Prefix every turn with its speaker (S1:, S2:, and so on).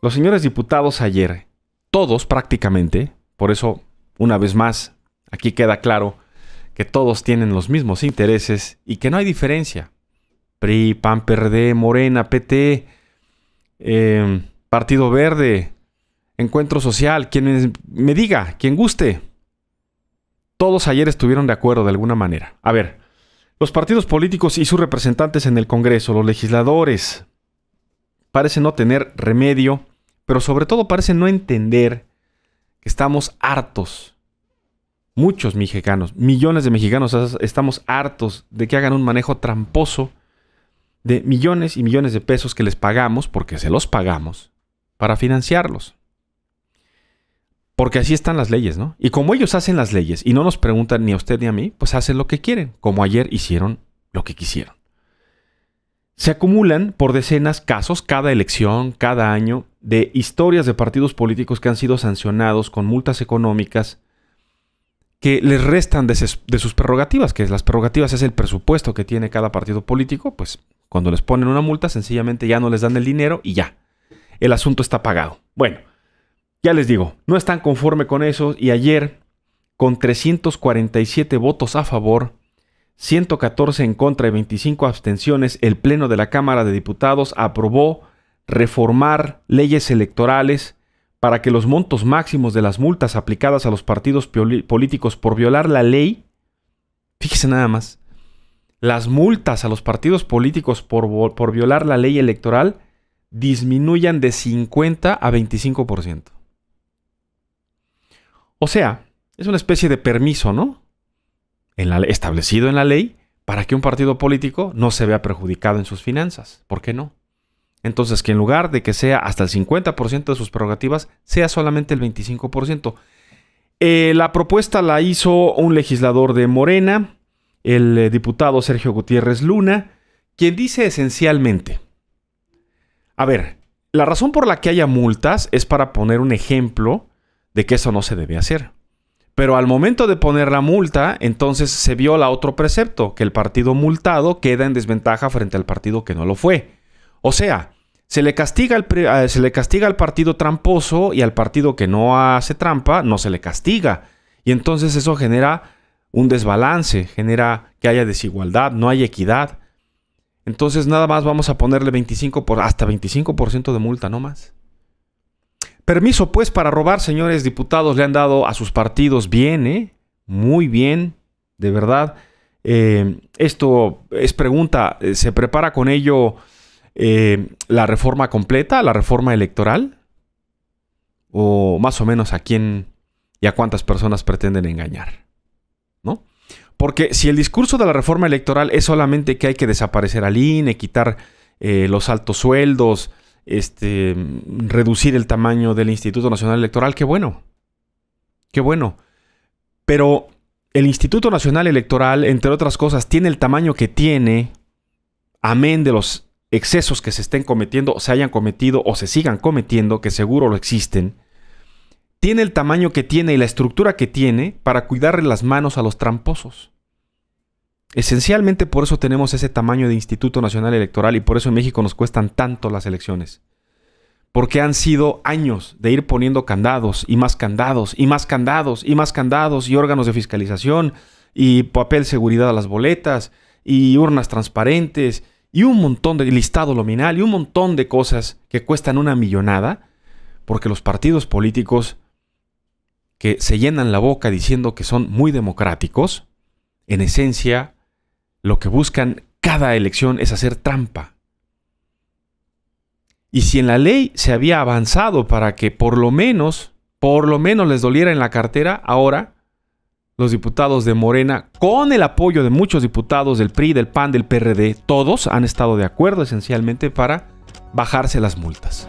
S1: Los señores diputados ayer, todos prácticamente, por eso una vez más, aquí queda claro que todos tienen los mismos intereses y que no hay diferencia. PRI, PAN, PRD, Morena, PT, em, Partido Verde, Encuentro Social, quien me diga, quien guste. Todos ayer estuvieron de acuerdo de alguna manera. A ver, los partidos políticos y sus representantes en el Congreso, los legisladores, parecen no tener remedio pero sobre todo parece no entender que estamos hartos. Muchos mexicanos, millones de mexicanos estamos hartos de que hagan un manejo tramposo de millones y millones de pesos que les pagamos, porque se los pagamos, para financiarlos. Porque así están las leyes, ¿no? Y como ellos hacen las leyes y no nos preguntan ni a usted ni a mí, pues hacen lo que quieren, como ayer hicieron lo que quisieron. Se acumulan por decenas casos cada elección, cada año, de historias de partidos políticos que han sido sancionados con multas económicas que les restan de, sus prerrogativas, que las prerrogativas es el presupuesto que tiene cada partido político, pues cuando les ponen una multa sencillamente ya no les dan el dinero y ya, el asunto está pagado. Bueno, ya les digo, no están conforme con eso y ayer, con 347 votos a favor, 114 en contra y 25 abstenciones, el Pleno de la Cámara de Diputados aprobó reformar leyes electorales para que los montos máximos de las multas aplicadas a los partidos políticos por violar la ley, fíjese nada más, las multas a los partidos políticos por, por violar la ley electoral disminuyan de 50 a 25%. O sea, es una especie de permiso, ¿no? establecido en la ley para que un partido político no se vea perjudicado en sus finanzas. ¿Por qué no? Entonces, que en lugar de que sea hasta el 50% de sus prerrogativas, sea solamente el 25%. Eh, la propuesta la hizo un legislador de Morena, el eh, diputado Sergio Gutiérrez Luna, quien dice esencialmente, a ver, la razón por la que haya multas es para poner un ejemplo de que eso no se debe hacer. Pero al momento de poner la multa, entonces se viola otro precepto, que el partido multado queda en desventaja frente al partido que no lo fue. O sea, se le, castiga al, eh, se le castiga al partido tramposo y al partido que no hace trampa no se le castiga. Y entonces eso genera un desbalance, genera que haya desigualdad, no hay equidad. Entonces nada más vamos a ponerle 25 por, hasta 25% de multa, no más. Permiso pues para robar, señores diputados, le han dado a sus partidos bien, ¿eh? Muy bien, de verdad. Eh, esto es pregunta, eh, ¿se prepara con ello la reforma completa, la reforma electoral? ¿O más o menos a quién y a cuántas personas pretenden engañar? ¿No? Porque si el discurso de la reforma electoral es solamente que hay que desaparecer al INE, quitar los altos sueldos, este, reducir el tamaño del Instituto Nacional Electoral, qué bueno, qué bueno. Pero el Instituto Nacional Electoral, entre otras cosas, tiene el tamaño que tiene, amén de los excesos que se estén cometiendo, se hayan cometido o se sigan cometiendo, que seguro lo existen, tiene el tamaño que tiene y la estructura que tiene para cuidarle las manos a los tramposos. Esencialmente por eso tenemos ese tamaño de Instituto Nacional Electoral y por eso en México nos cuestan tanto las elecciones. Porque han sido años de ir poniendo candados y más candados y más candados y más candados y órganos de fiscalización y papel seguridad a las boletas y urnas transparentes y un montón de listado nominal y un montón de cosas que cuestan una millonada porque los partidos políticos que se llenan la boca diciendo que son muy democráticos, en esencia lo que buscan cada elección es hacer trampa. Y si en la ley se había avanzado para que por lo menos, por lo menos les doliera en la cartera, ahora los diputados de Morena, con el apoyo de muchos diputados del PRI, del PAN, del PRD, todos han estado de acuerdo esencialmente para bajarse las multas.